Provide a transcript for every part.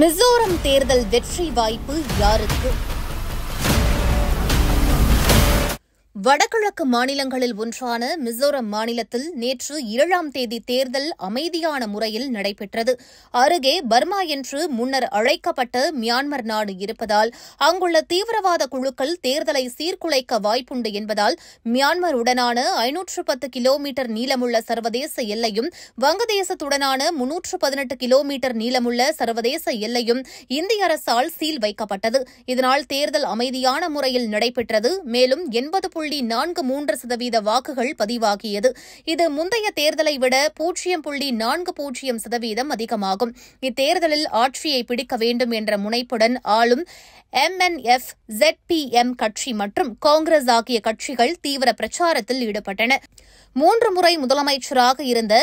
மிசோரம் தேர்தல் வெற்றி வாய்ப்பு யாருக்கு வடகிழக்கு மாநிலங்களில் ஒன்றான மிசோரம் மாநிலத்தில் நேற்று ஏழாம் தேதி தேர்தல் அமைதியான முறையில் நடைபெற்றது அருகே பர்மா என்று முன்னர் அழைக்கப்பட்ட மியான்மர் நாடு இருப்பதால் அங்குள்ள தீவிரவாத குழுக்கள் தேர்தலை சீர்குலைக்க வாய்ப்புண்டு என்பதால் மியான்மருடனான ஐநூற்று பத்து கிலோமீட்டர் நீளமுள்ள சர்வதேச எல்லையும் வங்கதேசத்துடனான முன்னூற்று பதினெட்டு கிலோமீட்டர் நீளமுள்ள சர்வதேச எல்லையும் இந்திய அரசால் சீல் வைக்கப்பட்டது இதனால் தேர்தல் அமைதியான முறையில் நடைபெற்றது மேலும் எண்பது புள்ளி புள்ளி நான்கு மூன்று சதவீத வாக்குகள் பதிவாகியது இது முந்தைய தேர்தலை விட பூஜ்ஜியம் புள்ளி நான்கு பூஜ்ஜியம் சதவீதம் அதிகமாகும் இத்தேர்தலில் ஆட்சியை பிடிக்க வேண்டும் என்ற முனைப்புடன் ஆளும் எம்என்எஃப் ஜெட்பிஎம் கட்சி மற்றும் காங்கிரஸ் ஆகிய கட்சிகள் தீவிர பிரச்சாரத்தில் ஈடுபட்டன மூன்று முறை முதலமைச்சராக இருந்த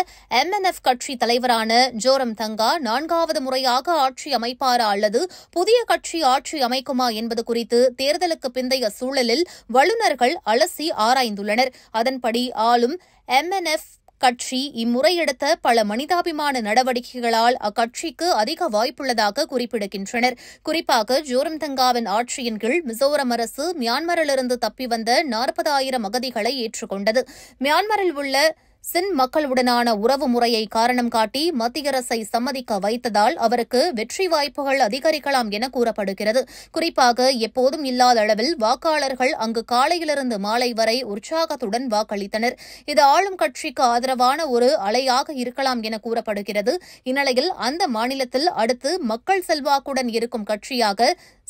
எம்என்எஃப் கட்சி தலைவரான ஜோரம் தங்கா நான்காவது முறையாக ஆட்சி அமைப்பாரா அல்லது புதிய கட்சி ஆட்சி அமைக்குமா என்பது குறித்து தேர்தலுக்கு பிந்தைய சூழலில் வல்லுநர்கள் அலசி ஆராய்ந்துள்ளனர் அதன்படி ஆளும் எம்என்எஃப் கட்சி இம்முறை பல மனிதாபிமான நடவடிக்கைகளால் அக்கட்சிக்கு அதிக வாய்ப்புள்ளதாக குறிப்பிடுகின்றனர் குறிப்பாக ஜோரம்தங்காவின் ஆட்சியின் கீழ் மிசோரம் அரசு மியான்மரிலிருந்து தப்பி வந்த நாற்பதாயிரம் அகதிகளை ஏற்றுக்கொண்டது மியான்மரில் உள்ள சின் மக்களுடனான உறவு முறையை காரணம் காட்டி மத்திய அரசை சம்மதிக்க வைத்ததால் அவருக்கு வெற்றி வாய்ப்புகள் அதிகரிக்கலாம் என கூறப்படுகிறது குறிப்பாக எப்போதும் இல்லாத அளவில் வாக்காளர்கள் அங்கு காலையிலிருந்து மாலை வரை உற்சாகத்துடன் வாக்களித்தனர் இது ஆளும் கட்சிக்கு ஆதரவான ஒரு அலையாக இருக்கலாம் என கூறப்படுகிறது இந்நிலையில் அந்த மாநிலத்தில் அடுத்து மக்கள் செல்வாக்குடன் இருக்கும் கட்சியாக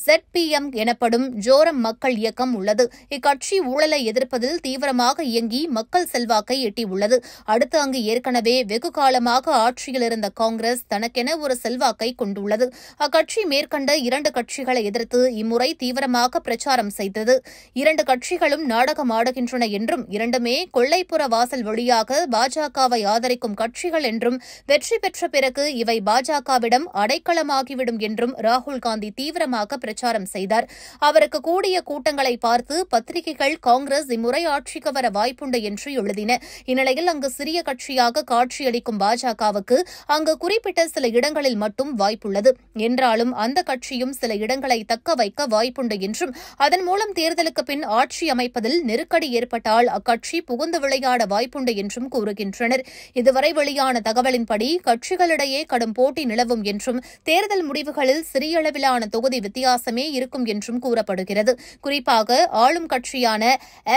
செட்பிஎம் எனப்படும் ஜோரம் மக்கள் இயக்கம் உள்ளது இக்கட்சி ஊழலை எதிர்ப்பதில் தீவிரமாக இயங்கி மக்கள் செல்வாக்கை எட்டியுள்ளது அடுத்து அங்கு ஏற்கனவே வெகு காலமாக ஆட்சியில் இருந்த காங்கிரஸ் தனக்கென ஒரு செல்வாக்கை கொண்டுள்ளது அக்கட்சி மேற்கண்ட இரண்டு கட்சிகளை எதிர்த்து இம்முறை தீவிரமாக பிரச்சாரம் செய்தது இரண்டு கட்சிகளும் நாடகம் ஆடுகின்றன என்றும் இரண்டுமே கொள்ளைப்புற வாசல் வழியாக பாஜகவை ஆதரிக்கும் கட்சிகள் என்றும் வெற்றி பெற்ற பிறகு இவை பாஜகவிடம் அடைக்கலமாகிவிடும் என்றும் ராகுல்காந்தி தீவிரமாக பிரச்சாரம் செய்தார் அவருக்கு கூடிய கூட்டங்களை பார்த்து பத்திரிகைகள் காங்கிரஸ் இம்முறை ஆட்சிக்கு வர வாய்ப்புண்டு என்று எழுதின இந்நிலையில் அங்கு சிறிய கட்சியாக காட்சியளிக்கும் பாஜகவுக்கு அங்கு குறிப்பிட்ட சில இடங்களில் மட்டும் வாய்ப்புள்ளது என்றாலும் அந்த கட்சியும் சில இடங்களை தக்க வைக்க வாய்ப்புண்டு என்றும் அதன் மூலம் தேர்தலுக்கு பின் ஆட்சி அமைப்பதில் நெருக்கடி ஏற்பட்டால் அக்கட்சி புகுந்து விளையாட வாய்ப்புண்டு என்றும் கூறுகின்றனர் இதுவரை வெளியான தகவலின்படி கட்சிகளிடையே கடும் போட்டி நிலவும் என்றும் தேர்தல் முடிவுகளில் சிறிய அளவிலான தொகுதி வித்தியாசம் வித்தியாசமே இருக்கும் என்றும் கூறப்படுகிறது குறிப்பாக ஆளும் கட்சியான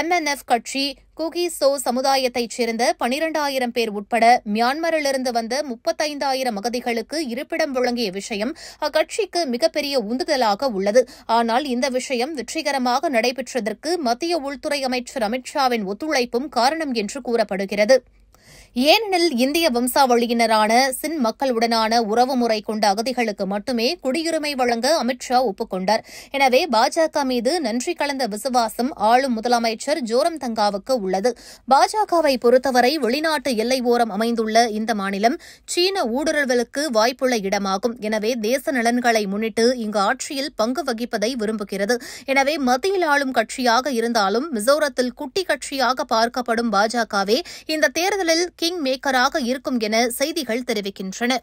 எம்என்எஃப் கட்சி குகிசோ சமுதாயத்தைச் சேர்ந்த பனிரெண்டாயிரம் பேர் உட்பட மியான்மரிலிருந்து வந்த முப்பத்தைந்தாயிரம் அகதிகளுக்கு இருப்பிடம் வழங்கிய விஷயம் அக்கட்சிக்கு மிகப்பெரிய உந்துதலாக உள்ளது ஆனால் இந்த விஷயம் வெற்றிகரமாக நடைபெற்றதற்கு மத்திய உள்துறை அமைச்சர் அமித்ஷாவின் ஒத்துழைப்பும் காரணம் என்று கூறப்படுகிறது ஏனெனில் இந்திய வம்சாவளியினரான சின் மக்களுடனான உறவுமுறை கொண்ட அகதிகளுக்கு மட்டுமே குடியுரிமை வழங்க அமித்ஷா ஒப்புக்கொண்டார் எனவே பாஜக மீது நன்றி கலந்த விசுவாசம் ஆளும் முதலமைச்சர் ஜோரம் தங்காவுக்கு உள்ளது பாஜகவை பொறுத்தவரை வெளிநாட்டு எல்லை ஓரம் அமைந்துள்ள இந்த மாநிலம் சீன ஊடுருவலுக்கு வாய்ப்புள்ள இடமாகும் எனவே தேச நலன்களை முன்னிட்டு இங்கு ஆட்சியில் பங்கு வகிப்பதை விரும்புகிறது எனவே மத்தியில் ஆளும் கட்சியாக இருந்தாலும் மிசோரத்தில் குட்டி கட்சியாக பார்க்கப்படும் பாஜகவே இந்த தேர்தலில் கிங் மேக்கராக இருக்கும் என செய்திகள் தெரிவிக்கின்றன